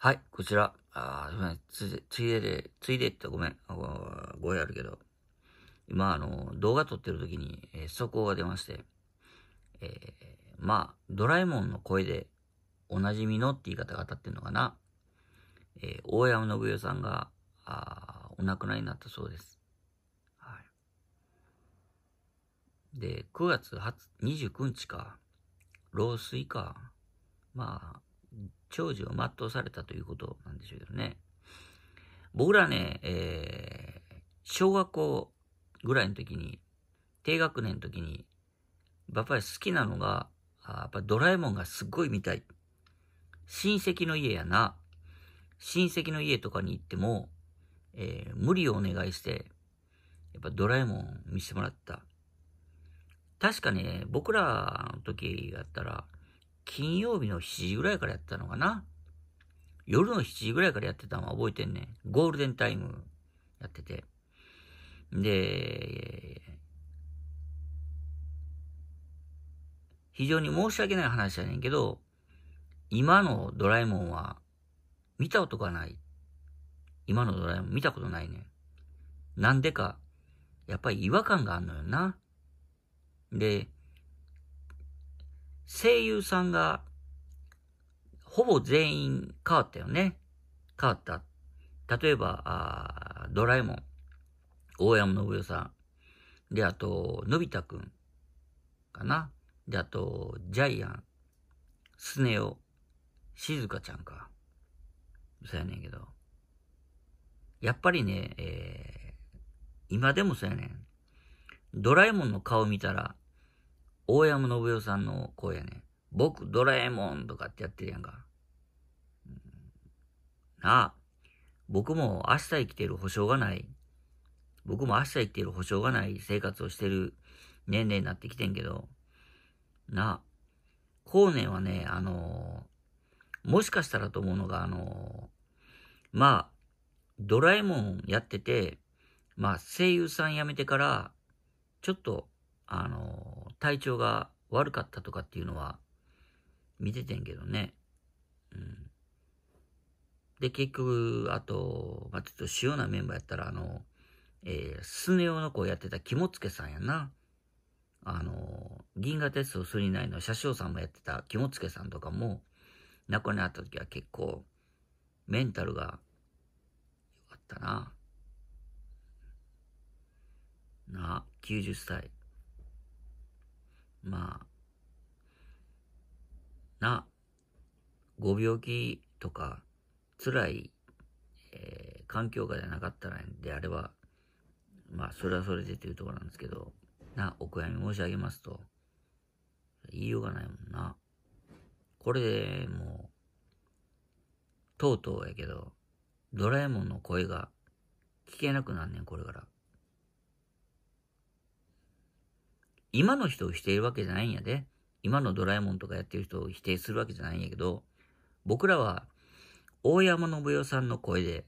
はい、こちら。ああ、ついで、ついでで、ついでってごめん。ごえあるけど。今、あの、動画撮ってる時に、えー、速報が出まして、えー、まあ、ドラえもんの声で、おなじみのって言い方が当たってんのかな。えー、大山信代さんが、あお亡くなりになったそうです。はい。で、9月29日か、老衰か、まあ、長寿を全うされたということなんでしょうけどね。僕らね、えー、小学校ぐらいの時に、低学年の時に、やっぱり好きなのが、やっぱドラえもんがすっごい見たい。親戚の家やな。親戚の家とかに行っても、えー、無理をお願いして、やっぱドラえもん見せてもらった。確かね、僕らの時やったら、金曜日の7時ぐらいからやったのかな。夜の7時ぐらいからやってたのは覚えてんねん。ゴールデンタイムやってて。で、非常に申し訳ない話やねんけど、今のドラえもんは見たことがない。今のドラえもん見たことないねん。なんでか、やっぱり違和感があんのよな。で、声優さんが、ほぼ全員変わったよね。変わった。例えば、ドラえもん、大山信代さん、で、あと、のび太くん、かな。で、あと、ジャイアン、スネ夫、静香ちゃんか。そうやねんけど。やっぱりね、えー、今でもそうやねん。ドラえもんの顔見たら、大山信代さんの声やね。僕ドラえもんとかってやってるやんか。なあ、僕も明日生きてる保証がない。僕も明日生きてる保証がない生活をしてる年齢になってきてんけど、なあ、後年はね、あのー、もしかしたらと思うのが、あのー、まあ、ドラえもんやってて、まあ、声優さん辞めてから、ちょっと、あの体調が悪かったとかっていうのは見ててんけどね。うん。で、結局、あと、まあ、ちょっと主要なメンバーやったら、あの、えー、スネ夫の子やってた肝付さんやな。あの、銀河鉄道999の車掌さんもやってた肝付さんとかも、亡くなった時は結構、メンタルが良かったな。な、90歳。まあ、な、ご病気とか、辛い、えー、環境下じゃなかったらであれば、まあ、それはそれでというところなんですけど、な、お悔やみ申し上げますと、言いようがないもんな。これでもう、とうとうやけど、ドラえもんの声が聞けなくなんねん、これから。今の人を否定るわけじゃないんやで。今のドラえもんとかやってる人を否定するわけじゃないんやけど、僕らは、大山信代さんの声で、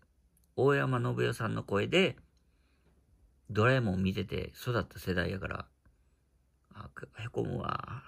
大山信代さんの声で、ドラえもん見てて育った世代やから、あ、へこむわ。